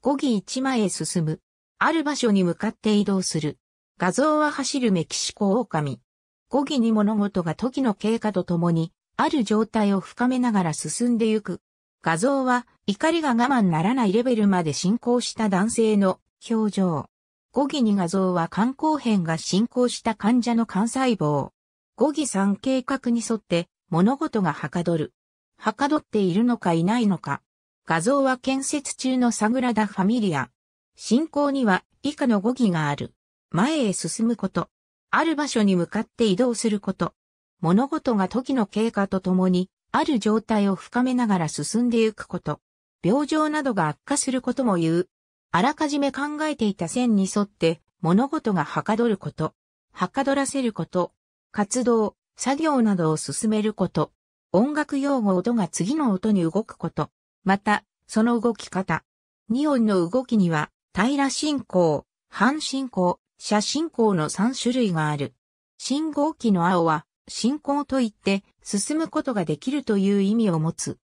五儀一枚へ進む。ある場所に向かって移動する。画像は走るメキシコ狼。五儀に物事が時の経過とともに、ある状態を深めながら進んでゆく。画像は怒りが我慢ならないレベルまで進行した男性の表情。五儀に画像は肝硬変が進行した患者の肝細胞。五儀三計画に沿って物事がはかどる。はかどっているのかいないのか。画像は建設中のサグラダ・ファミリア。進行には以下の語義がある。前へ進むこと。ある場所に向かって移動すること。物事が時の経過とともに、ある状態を深めながら進んでゆくこと。病状などが悪化することも言う。あらかじめ考えていた線に沿って物事がはかどること。はかどらせること。活動、作業などを進めること。音楽用語音が次の音に動くこと。また、その動き方。二音の動きには、平進行、半進行、斜進行の3種類がある。信号機の青は、進行といって進むことができるという意味を持つ。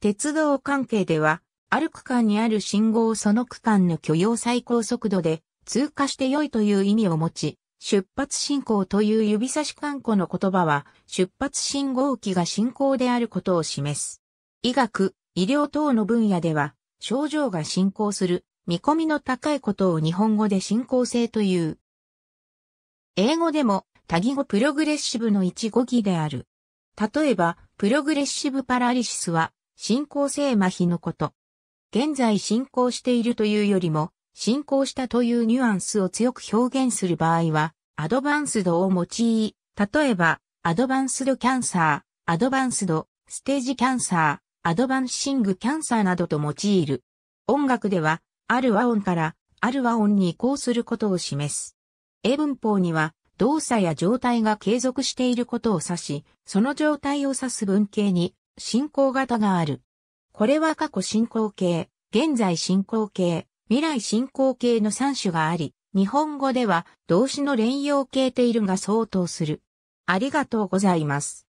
鉄道関係では、ある区間にある信号をその区間の許容最高速度で通過して良いという意味を持ち、出発進行という指差し観光の言葉は、出発信号機が進行であることを示す。医学、医療等の分野では、症状が進行する見込みの高いことを日本語で進行性という。英語でも多義語プログレッシブの一語義である。例えば、プログレッシブパラリシスは進行性麻痺のこと。現在進行しているというよりも、進行したというニュアンスを強く表現する場合は、アドバンスドを用い、例えば、アドバンスドキャンサー、アドバンスド、ステージキャンサー、アドバンシングキャンサーなどと用いる。音楽では、ある和音からある和音に移行することを示す。英文法には、動作や状態が継続していることを指し、その状態を指す文型に進行型がある。これは過去進行形、現在進行形、未来進行形の3種があり、日本語では動詞の連用形ているが相当する。ありがとうございます。